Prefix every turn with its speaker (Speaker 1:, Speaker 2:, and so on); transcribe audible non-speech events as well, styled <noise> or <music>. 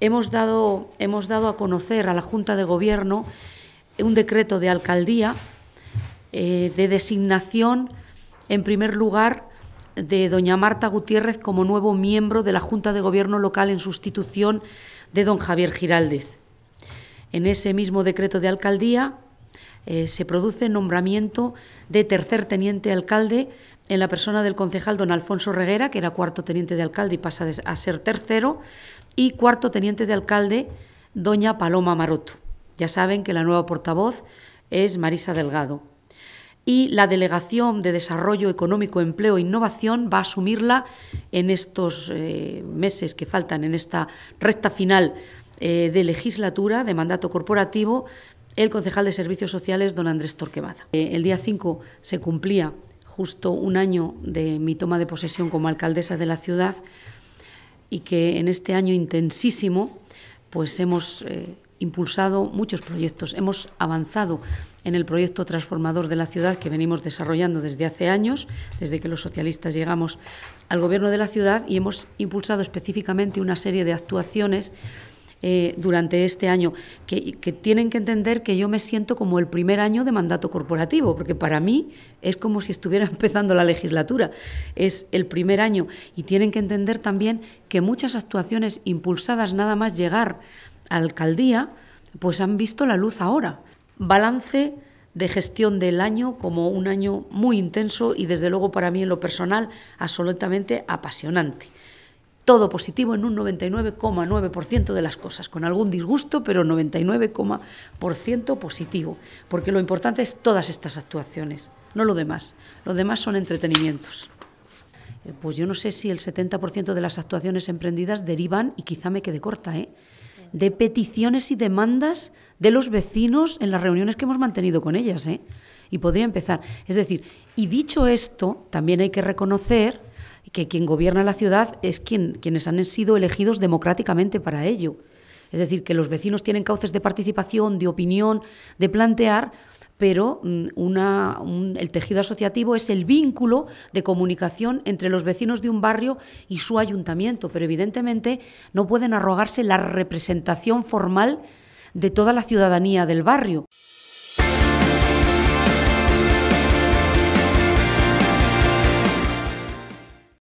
Speaker 1: hemos dado, hemos dado a conocer a la Junta de Gobierno un decreto de alcaldía eh, de designación, en primer lugar, de doña Marta Gutiérrez como nuevo miembro de la Junta de Gobierno local en sustitución de don Javier Giraldez. En ese mismo decreto de alcaldía eh, se produce nombramiento de tercer teniente alcalde en la persona del concejal don Alfonso Reguera, que era cuarto teniente de alcalde y pasa a ser tercero, y cuarto teniente de alcalde, doña Paloma Maroto. Ya saben que la nueva portavoz es Marisa Delgado. Y la Delegación de Desarrollo Económico, Empleo e Innovación va a asumirla en estos eh, meses que faltan, en esta recta final eh, de legislatura, de mandato corporativo, el concejal de Servicios Sociales, don Andrés Torquemada. Eh, el día 5 se cumplía justo un año de mi toma de posesión como alcaldesa de la ciudad y que en este año intensísimo pues hemos eh, impulsado muchos proyectos, hemos avanzado en el proyecto transformador de la ciudad que venimos desarrollando desde hace años, desde que los socialistas llegamos al gobierno de la ciudad y hemos impulsado específicamente una serie de actuaciones eh, durante este año, que, que tienen que entender que yo me siento como el primer año de mandato corporativo, porque para mí es como si estuviera <laughs> empezando la legislatura, es el primer año, y tienen que entender también que muchas actuaciones impulsadas nada más llegar a alcaldía, pues han visto la luz ahora. Balance de gestión del año como un año muy intenso y desde luego para mí en lo personal absolutamente apasionante todo positivo en un 99,9% de las cosas, con algún disgusto, pero 99,% positivo, porque lo importante es todas estas actuaciones, no lo demás. Lo demás son entretenimientos. Eh, pues yo no sé si el 70% de las actuaciones emprendidas derivan, y quizá me quede corta, ¿eh? de peticiones y demandas de los vecinos en las reuniones que hemos mantenido con ellas. ¿eh? Y podría empezar. Es decir, y dicho esto, también hay que reconocer que quien gobierna la ciudad es quien, quienes han sido elegidos democráticamente para ello. Es decir, que los vecinos tienen cauces de participación, de opinión, de plantear, pero mm, el tejido asociativo es el vínculo de comunicación entre los vecinos de un barrio y su ayuntamiento, pero evidentemente no pueden arrogarse la representación formal de toda la ciudadanía del barrio.